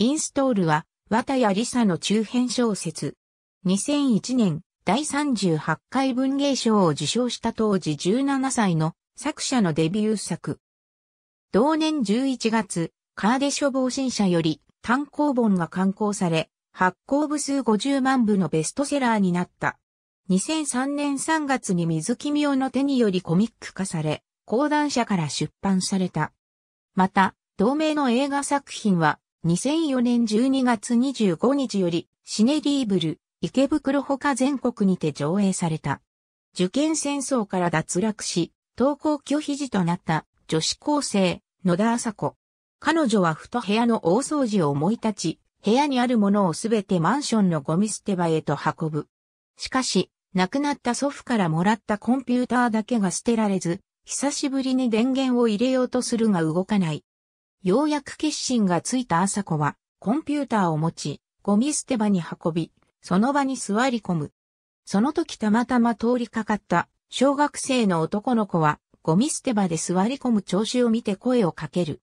インストールは、綿谷理さの中編小説。2001年、第38回文芸賞を受賞した当時17歳の作者のデビュー作。同年11月、カーデ書防新社より単行本が刊行され、発行部数50万部のベストセラーになった。2003年3月に水木美の手によりコミック化され、講談社から出版された。また、同名の映画作品は、2004年12月25日より、シネリーブル、池袋ほか全国にて上映された。受験戦争から脱落し、登校拒否時となった女子高生、野田麻子。彼女はふと部屋の大掃除を思い立ち、部屋にあるものをすべてマンションのゴミ捨て場へと運ぶ。しかし、亡くなった祖父からもらったコンピューターだけが捨てられず、久しぶりに電源を入れようとするが動かない。ようやく決心がついた朝子は、コンピューターを持ち、ゴミ捨て場に運び、その場に座り込む。その時たまたま通りかかった小学生の男の子はゴミ捨て場で座り込む調子を見て声をかける。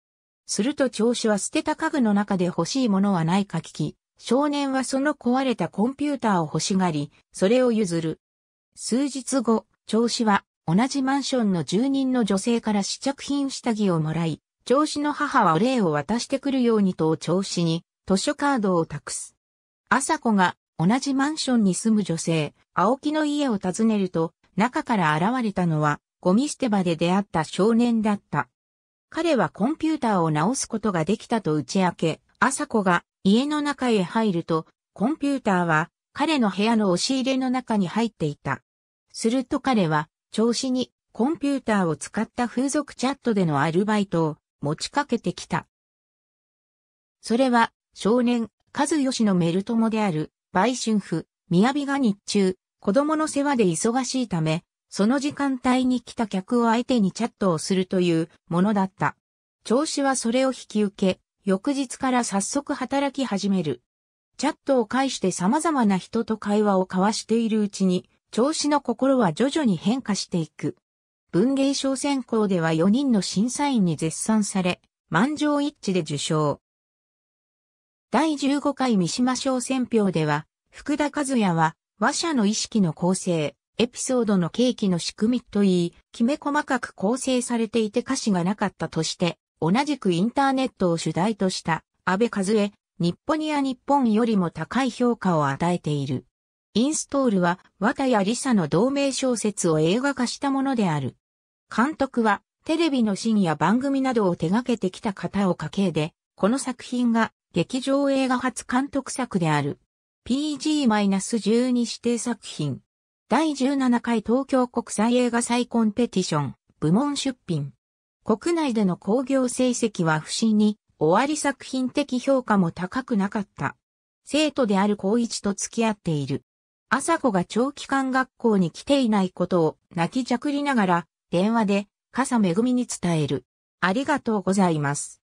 すると調子は捨てた家具の中で欲しいものはないか聞き、少年はその壊れたコンピューターを欲しがり、それを譲る。数日後、調子は同じマンションの住人の女性から試着品下着をもらい、調子の母はお礼を渡してくるようにと調子に図書カードを託す。朝子が同じマンションに住む女性、青木の家を訪ねると、中から現れたのは、ゴミ捨て場で出会った少年だった。彼はコンピューターを直すことができたと打ち明け、朝子が家の中へ入ると、コンピューターは彼の部屋の押し入れの中に入っていた。すると彼は、調子にコンピューターを使った風俗チャットでのアルバイトを持ちかけてきた。それは、少年、和義のメル友である、売春婦、雅が日中、子供の世話で忙しいため、その時間帯に来た客を相手にチャットをするというものだった。調子はそれを引き受け、翌日から早速働き始める。チャットを介して様々な人と会話を交わしているうちに、調子の心は徐々に変化していく。文芸賞選考では4人の審査員に絶賛され、満場一致で受賞。第15回三島賞選評では、福田和也は、和社の意識の構成、エピソードの契機の仕組みといい、きめ細かく構成されていて歌詞がなかったとして、同じくインターネットを主題とした安倍和恵、日本や日本よりも高い評価を与えている。インストールは、綿谷りさの同名小説を映画化したものである。監督は、テレビの深夜番組などを手掛けてきた片岡系で、この作品が劇場映画初監督作である。PG-12 指定作品。第17回東京国際映画祭コンペティション部門出品。国内での興行成績は不振に、終わり作品的評価も高くなかった。生徒である高一と付き合っている。朝子が長期間学校に来ていないことを泣きじゃくりながら電話で、笠めぐみに伝える。ありがとうございます。